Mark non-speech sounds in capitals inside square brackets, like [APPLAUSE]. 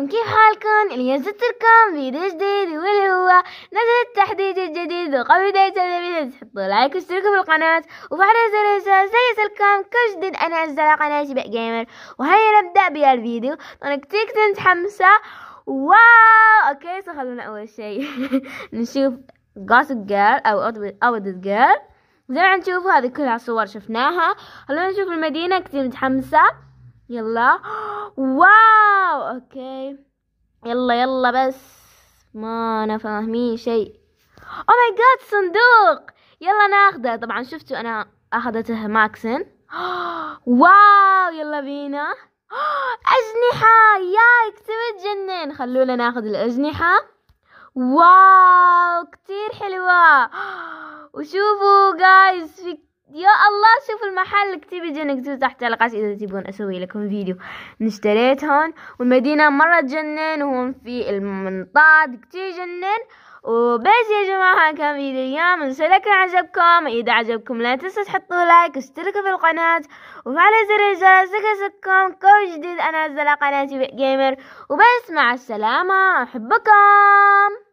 شلونكم كيف حالكم اليوم جبتلكم فيديو جديد واللي هو نزل التحديث الجديد وقبل بداية الفيديو تحطوا لايك واشتركوا في القناة وفعلوا زر الجرس ليصلكم كل جديد أنا أنزل على قناة شباك جيمر وهيا نبدأ بيا الفيديو أنا كتير كتير متحمسة واو أوكي خلونا أول شي [LAUGHS] نشوف Gossip Girl أو Audit Girl زي ما نشوفوا هذه كلها صور شفناها خلونا نشوف المدينة كتير متحمسة يلا واو اوكي يلا يلا بس ما انا فاهمين شيء او ماي جاد صندوق يلا ناخذه طبعا شفتوا انا اخذته ماكسن واو يلا بينا اجنحة يا كتير تجنن خلونا ناخذ الاجنحة واو كتير حلوة وشوفوا جايز في محل اكتبوا جنك تو تحت تعليقات اذا تبون اسوي لكم فيديو اشتريت هون والمدينة مرة تجنن وهم في المنطاد كتير جنن وبس يا جماعة كان فيديو اليوم انسوا لكم عجبكم اذا عجبكم لا تنسوا تحطوا لايك واشتركوا في القناة وفعلوا زر الجرس لكم كل جديد انزل قناتي جيمر وبس مع السلامة احبكم